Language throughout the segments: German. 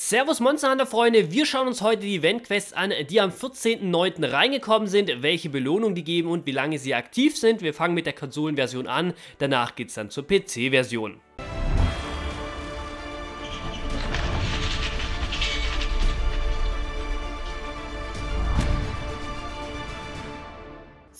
Servus Monster Hunter Freunde, wir schauen uns heute die Event Quests an, die am 14.09. reingekommen sind, welche Belohnung die geben und wie lange sie aktiv sind. Wir fangen mit der Konsolenversion an, danach geht es dann zur PC-Version.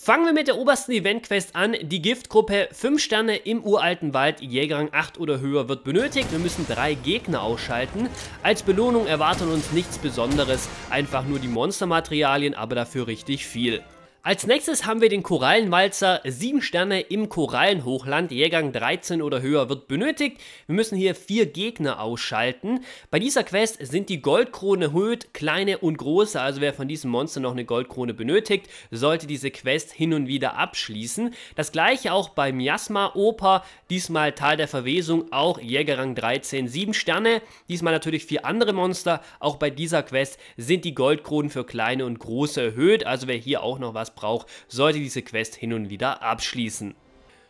Fangen wir mit der obersten Eventquest an. Die Giftgruppe 5 Sterne im uralten Wald, Jägerang 8 oder höher wird benötigt. Wir müssen drei Gegner ausschalten. Als Belohnung erwarten uns nichts Besonderes, einfach nur die Monstermaterialien, aber dafür richtig viel. Als nächstes haben wir den Korallenwalzer. 7 Sterne im Korallenhochland, Jährgang 13 oder höher wird benötigt. Wir müssen hier vier Gegner ausschalten. Bei dieser Quest sind die Goldkrone erhöht, kleine und große. Also wer von diesem Monster noch eine Goldkrone benötigt, sollte diese Quest hin und wieder abschließen. Das gleiche auch bei Miasma Oper, diesmal Tal der Verwesung, auch Jägerrang 13, 7 Sterne. Diesmal natürlich vier andere Monster. Auch bei dieser Quest sind die Goldkronen für kleine und große erhöht. Also wer hier auch noch was braucht, sollte diese Quest hin und wieder abschließen.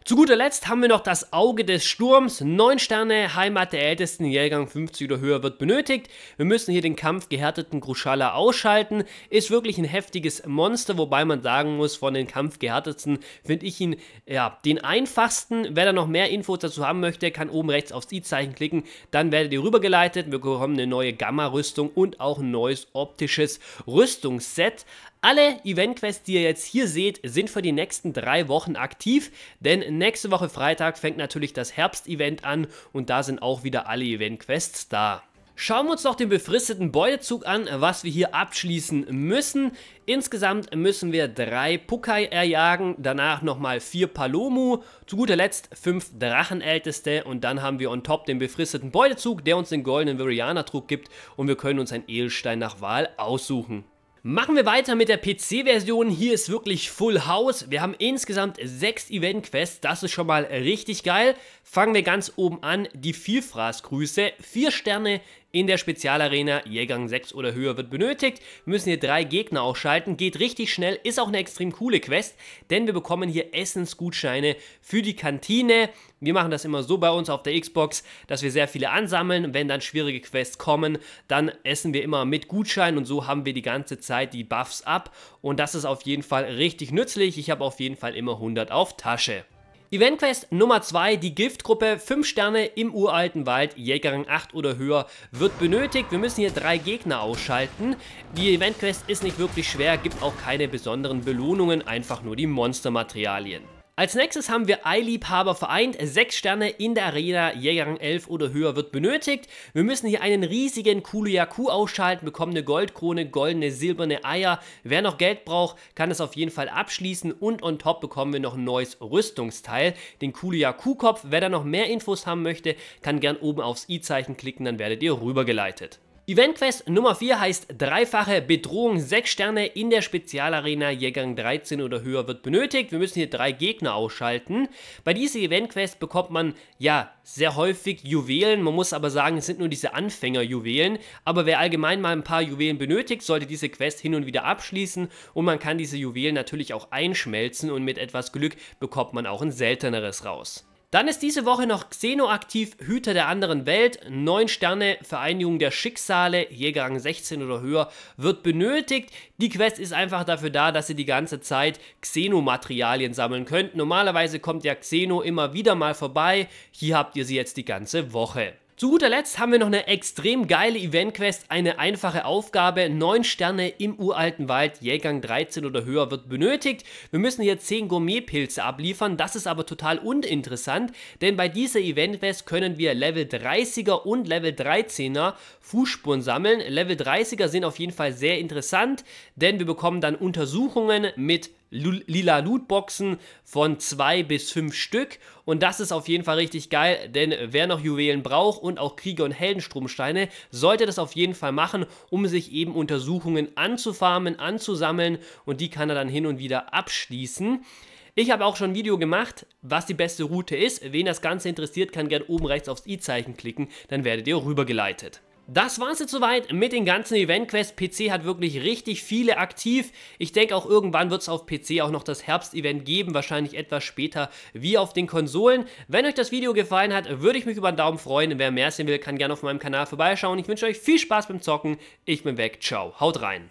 Zu guter Letzt haben wir noch das Auge des Sturms. 9 Sterne, Heimat der Ältesten, Jährgang 50 oder höher wird benötigt. Wir müssen hier den Kampf gehärteten Grushala ausschalten. Ist wirklich ein heftiges Monster, wobei man sagen muss, von den Kampfgehärteten finde ich ihn ja, den einfachsten. Wer da noch mehr Infos dazu haben möchte, kann oben rechts aufs i-Zeichen klicken. Dann werdet ihr rübergeleitet. Wir bekommen eine neue Gamma-Rüstung und auch ein neues optisches Rüstungsset. Alle Event-Quests, die ihr jetzt hier seht, sind für die nächsten drei Wochen aktiv, denn nächste Woche Freitag fängt natürlich das Herbst-Event an und da sind auch wieder alle Event-Quests da. Schauen wir uns noch den befristeten Beutezug an, was wir hier abschließen müssen. Insgesamt müssen wir drei Pukai erjagen, danach nochmal vier Palomu, zu guter Letzt fünf Drachenälteste und dann haben wir on top den befristeten Beutezug, der uns den goldenen Viriana-Trug gibt und wir können uns einen Edelstein nach Wahl aussuchen. Machen wir weiter mit der PC-Version. Hier ist wirklich Full House. Wir haben insgesamt sechs Event-Quests. Das ist schon mal richtig geil. Fangen wir ganz oben an. Die Vielfraßgrüße. Vier Sterne in der Spezialarena Jahrgang 6 oder höher wird benötigt. Wir müssen hier drei Gegner ausschalten. Geht richtig schnell, ist auch eine extrem coole Quest, denn wir bekommen hier Essensgutscheine für die Kantine. Wir machen das immer so bei uns auf der Xbox, dass wir sehr viele ansammeln. Wenn dann schwierige Quests kommen, dann essen wir immer mit Gutschein und so haben wir die ganze Zeit die Buffs ab. Und das ist auf jeden Fall richtig nützlich. Ich habe auf jeden Fall immer 100 auf Tasche. Eventquest Nummer 2, die Giftgruppe 5 Sterne im uralten Wald, Jägerrang 8 oder höher, wird benötigt. Wir müssen hier drei Gegner ausschalten. Die Eventquest ist nicht wirklich schwer, gibt auch keine besonderen Belohnungen, einfach nur die Monstermaterialien. Als nächstes haben wir Eiliebhaber vereint. Sechs Sterne in der Arena, Jägerang 11 oder höher wird benötigt. Wir müssen hier einen riesigen Kuluyaku ausschalten, bekommen eine Goldkrone, goldene, silberne Eier. Wer noch Geld braucht, kann es auf jeden Fall abschließen und on top bekommen wir noch ein neues Rüstungsteil, den Kuluyaku-Kopf. Wer da noch mehr Infos haben möchte, kann gern oben aufs i-Zeichen klicken, dann werdet ihr rübergeleitet. Event Quest Nummer 4 heißt dreifache Bedrohung. 6 Sterne in der Spezialarena Jahrgang 13 oder höher wird benötigt. Wir müssen hier drei Gegner ausschalten. Bei dieser Event Quest bekommt man ja sehr häufig Juwelen. Man muss aber sagen, es sind nur diese Anfängerjuwelen. Aber wer allgemein mal ein paar Juwelen benötigt, sollte diese Quest hin und wieder abschließen. Und man kann diese Juwelen natürlich auch einschmelzen und mit etwas Glück bekommt man auch ein selteneres raus. Dann ist diese Woche noch Xeno aktiv, Hüter der anderen Welt, 9 Sterne, Vereinigung der Schicksale, Jägerang 16 oder höher, wird benötigt. Die Quest ist einfach dafür da, dass ihr die ganze Zeit Xeno-Materialien sammeln könnt. Normalerweise kommt ja Xeno immer wieder mal vorbei, hier habt ihr sie jetzt die ganze Woche. Zu guter Letzt haben wir noch eine extrem geile Event-Quest, eine einfache Aufgabe. 9 Sterne im uralten Wald, Jährgang 13 oder höher wird benötigt. Wir müssen hier 10 Gourmetpilze abliefern, das ist aber total uninteressant, denn bei dieser Event-Quest können wir Level 30er und Level 13er Fußspuren sammeln. Level 30er sind auf jeden Fall sehr interessant, denn wir bekommen dann Untersuchungen mit lila Lootboxen von 2 bis 5 Stück. Und das ist auf jeden Fall richtig geil, denn wer noch Juwelen braucht und auch Krieger- und Heldenstromsteine, sollte das auf jeden Fall machen, um sich eben Untersuchungen anzufarmen, anzusammeln und die kann er dann hin und wieder abschließen. Ich habe auch schon ein Video gemacht, was die beste Route ist. Wen das Ganze interessiert, kann gern oben rechts aufs i-Zeichen klicken, dann werdet ihr rübergeleitet das war es jetzt soweit mit den ganzen Event-Quests. PC hat wirklich richtig viele aktiv. Ich denke auch irgendwann wird es auf PC auch noch das Herbst-Event geben, wahrscheinlich etwas später wie auf den Konsolen. Wenn euch das Video gefallen hat, würde ich mich über einen Daumen freuen. Wer mehr sehen will, kann gerne auf meinem Kanal vorbeischauen. Ich wünsche euch viel Spaß beim Zocken. Ich bin weg. Ciao. Haut rein.